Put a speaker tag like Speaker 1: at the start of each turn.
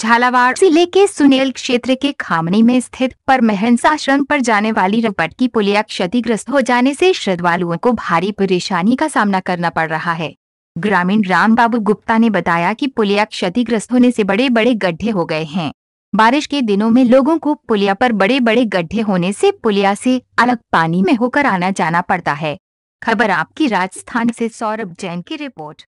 Speaker 1: झालावाड़ जिले के सुनेल क्षेत्र के खामनी में स्थित आश्रम पर जाने वाली रपट की पुलिया क्षतिग्रस्त हो जाने से श्रद्धालुओं को भारी परेशानी का सामना करना पड़ रहा है ग्रामीण राम बाबू गुप्ता ने बताया कि पुलिया क्षतिग्रस्त होने से बड़े बड़े गड्ढे हो गए हैं बारिश के दिनों में लोगों को पुलिया पर बड़े बड़े गड्ढे होने से पुलिया से अलग पानी में होकर आना जाना पड़ता है खबर आपकी राजस्थान से सौरभ जैन की रिपोर्ट